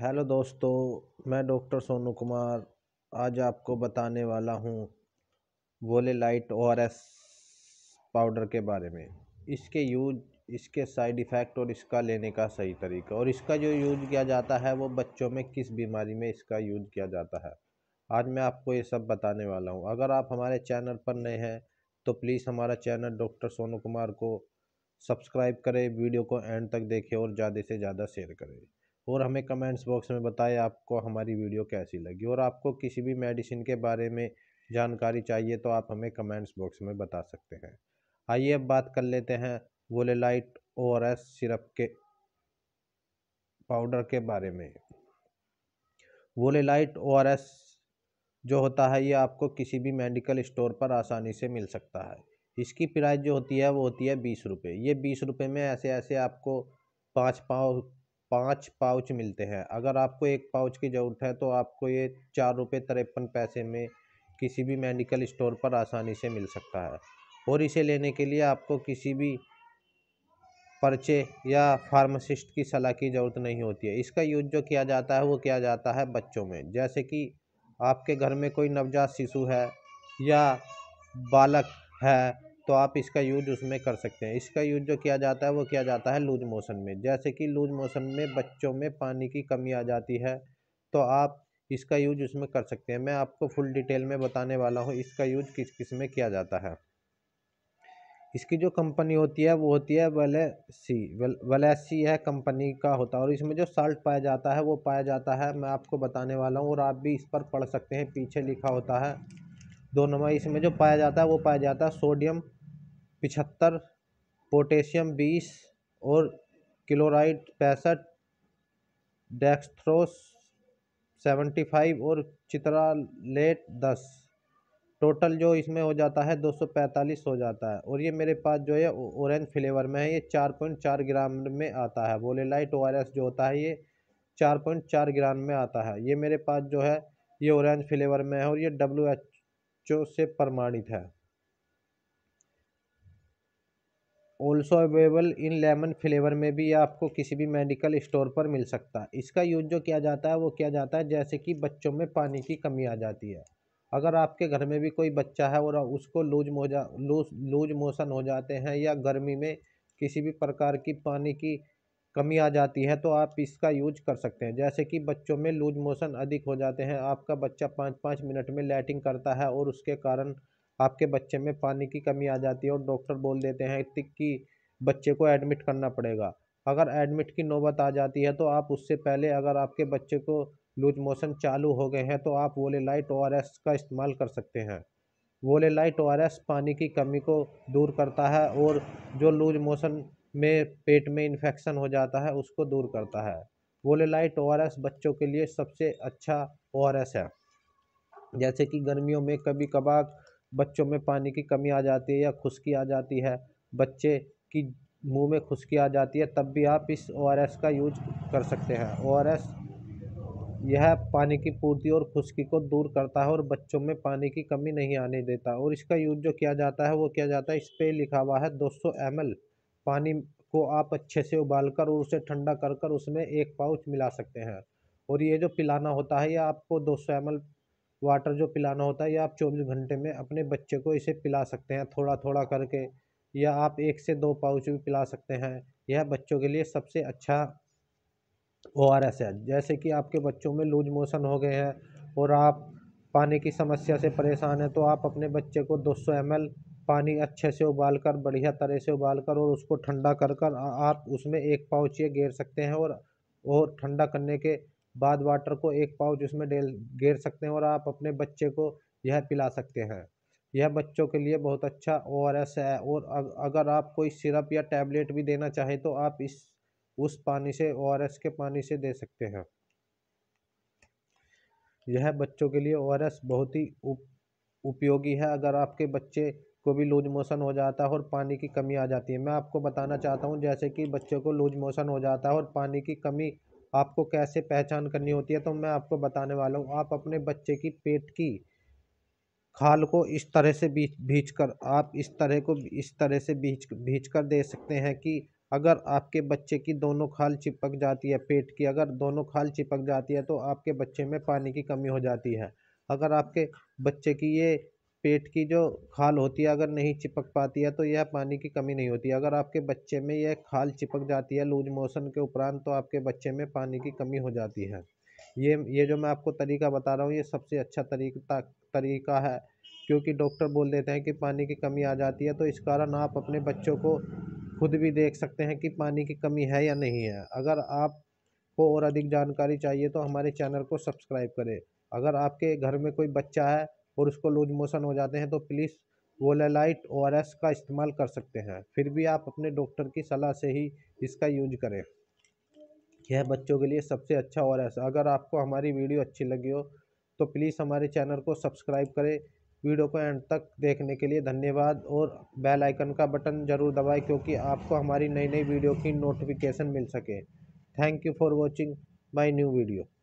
hello दोस्तों मैं doctor Sonu Kumar आज आपको बताने वाला हूँ वोले लाइट ओ आर एस पाउडर के बारे में इसके यूज इसके साइड इफ़ेक्ट और इसका लेने का सही तरीका और इसका जो यूज किया जाता है वो बच्चों में किस बीमारी में इसका यूज किया जाता है आज मैं आपको ये सब बताने वाला हूँ अगर आप हमारे चैनल पर नए हैं तो प्लीज़ हमारा चैनल डॉक्टर सोनू कुमार को सब्सक्राइब करें वीडियो को एंड तक देखें और ज़्यादा से ज़्यादा शेयर करें और हमें कमेंट्स बॉक्स में बताएं आपको हमारी वीडियो कैसी लगी और आपको किसी भी मेडिसिन के बारे में जानकारी चाहिए तो आप हमें कमेंट्स बॉक्स में बता सकते हैं आइए अब बात कर लेते हैं वोलेलाइट ओ आर एस सिरप के पाउडर के बारे में वोलेलाइट ओ आर एस जो होता है ये आपको किसी भी मेडिकल स्टोर पर आसानी से मिल सकता है इसकी प्राइस जो होती है वो होती है बीस रुपये ये बीस रुपये में ऐसे ऐसे आपको पाँच पाँव पाँच पाउच मिलते हैं अगर आपको एक पाउच की ज़रूरत है तो आपको ये चार रुपये तिरपन पैसे में किसी भी मेडिकल स्टोर पर आसानी से मिल सकता है और इसे लेने के लिए आपको किसी भी पर्चे या फार्मासिस्ट की सलाह की ज़रूरत नहीं होती है इसका यूज जो किया जाता है वो किया जाता है बच्चों में जैसे कि आपके घर में कोई नवजात शिशु है या बालक है तो आप इसका यूज उसमें कर सकते हैं इसका यूज जो किया जाता है वो किया जाता है लूज मोशन में जैसे कि लूज मोशन में बच्चों में पानी की कमी आ जाती है तो आप इसका यूज उसमें कर सकते हैं मैं आपको फुल डिटेल में बताने वाला हूँ इसका यूज किस किस में किया जाता है इसकी जो कंपनी होती है वो होती है वलेसी सी है कंपनी का होता है और इसमें जो साल्ट पाया जाता है वो पाया जाता है मैं आपको बताने वाला हूँ और आप भी इस पर पढ़ सकते हैं पीछे लिखा होता है दो नंबर इसमें जो पाया जाता है वो पाया जाता है सोडियम पिछहत्तर पोटेशियम बीस और क्लोराइड पैंसठ डेक्सथ्रोस सेवेंटी फाइव और चित्रालेट दस टोटल जो इसमें हो जाता है दो सौ पैंतालीस हो जाता है और ये मेरे पास जो है ऑरेंज फ्लेवर में है ये चार पॉइंट चार ग्राम में आता है लाइट ओ आर एस जो होता है ये चार पॉइंट चार ग्राम में आता है ये मेरे पास जो है ये ऑरेंज फ्लेवर में है और ये डब्ल्यू एच बच्चों से प्रमाणित है also available in lemon flavour में भी आपको किसी भी मेडिकल स्टोर पर मिल सकता है इसका यूज जो किया जाता है वो किया जाता है जैसे कि बच्चों में पानी की कमी आ जाती है अगर आपके घर में भी कोई बच्चा है और उसको लूज मोजा लूज लूज मोशन हो जाते हैं या गर्मी में किसी भी प्रकार की पानी की कमी आ जाती है तो आप इसका यूज कर सकते हैं जैसे कि बच्चों में लूज मोशन अधिक हो जाते हैं आपका बच्चा पाँच पाँच मिनट में लैटिंग करता है और उसके कारण आपके बच्चे में पानी की कमी आ जाती है और डॉक्टर बोल देते हैं कि बच्चे को एडमिट करना पड़ेगा अगर एडमिट की नौबत आ जाती है तो आप उससे पहले अगर आपके बच्चे को लूज मोशन चालू हो गए हैं तो आप वोले लाइट ओ का इस्तेमाल कर सकते हैं वोले लाइट ओ पानी की कमी को दूर करता है और जो लूज मोशन में पेट में इन्फेक्शन हो जाता है उसको दूर करता है वोलेलाइट ओ बच्चों के लिए सबसे अच्छा ओ है जैसे कि गर्मियों में कभी कभार बच्चों में पानी की कमी आ जाती है या खुश्की आ जाती है बच्चे की मुंह में खुश्की आ जाती है तब भी आप इस ओ का यूज कर सकते हैं ओ यह पानी की पूर्ति और खुश्की को दूर करता है और बच्चों में पानी की कमी नहीं आने देता और इसका यूज जो किया जाता है वो किया जाता है इस पर लिखा हुआ है 200 सौ पानी को आप अच्छे से उबाल कर और उसे ठंडा कर कर उसमें एक पाउच मिला सकते हैं और ये जो पिलाना होता है या आपको दो सौ एम वाटर जो पिलाना होता है या आप चौबीस घंटे में अपने बच्चे को इसे पिला सकते हैं थोड़ा थोड़ा करके या आप एक से दो पाउच भी पिला सकते हैं यह बच्चों के लिए सबसे अच्छा ओ आर एस है जैसे कि आपके बच्चों में लूज मोशन हो गए हैं और आप पानी की समस्या से परेशान हैं तो आप अपने बच्चे को 200 सौ पानी अच्छे से उबाल कर बढ़िया तरह से उबाल कर और उसको ठंडा कर कर आप उसमें एक पाउच ये घेर सकते हैं और और ठंडा करने के बाद वाटर को एक पाउच उसमें डेल घेर सकते हैं और आप अपने बच्चे को यह पिला सकते हैं यह बच्चों के लिए बहुत अच्छा ओ आर एस है और अगर आप कोई सिरप या टैबलेट भी देना चाहें तो आप इस उस पानी से ओ आर एस के पानी से दे सकते हैं यह बच्चों के लिए ओ आर एस बहुत ही उप, उपयोगी है अगर आपके बच्चे को भी लूज मोशन हो जाता है और पानी की कमी आ जाती है मैं आपको बताना चाहता हूँ जैसे कि बच्चे को लूज मोशन हो जाता है और पानी की कमी आपको कैसे पहचान करनी होती है तो मैं आपको बताने वाला हूँ आप अपने बच्चे की पेट की खाल को इस तरह से बीच भीच कर आप इस तरह को इस तरह से भीच भीच कर दे सकते हैं कि अगर आपके बच्चे की दोनों खाल चिपक जाती है पेट की अगर दोनों खाल चिपक जाती है तो आपके बच्चे में पानी की कमी हो जाती है अगर आपके बच्चे की ये पेट की जो खाल होती है अगर नहीं चिपक पाती है तो यह पानी की कमी नहीं होती अगर आपके बच्चे में यह खाल चिपक जाती है लूज मोशन के उपरांत तो आपके बच्चे में पानी की कमी हो जाती है ये ये जो मैं आपको तरीका बता रहा हूँ ये सबसे अच्छा तरीका तरीका है क्योंकि डॉक्टर बोल देते हैं कि पानी की कमी आ जाती है तो इस कारण आप अपने बच्चों को खुद भी देख सकते हैं कि पानी की कमी है या नहीं है अगर आपको और अधिक जानकारी चाहिए तो हमारे चैनल को सब्सक्राइब करें अगर आपके घर में कोई बच्चा है और उसको लूज मोशन हो जाते हैं तो प्लीज़ वोलेलाइट ओ का इस्तेमाल कर सकते हैं फिर भी आप अपने डॉक्टर की सलाह से ही इसका यूज करें यह बच्चों के लिए सबसे अच्छा और ऐसा अगर आपको हमारी वीडियो अच्छी लगी हो तो प्लीज़ हमारे चैनल को सब्सक्राइब करें वीडियो को एंड तक देखने के लिए धन्यवाद और बेल आइकन का बटन ज़रूर दबाएं क्योंकि आपको हमारी नई नई वीडियो की नोटिफिकेशन मिल सके thank you for watching my new video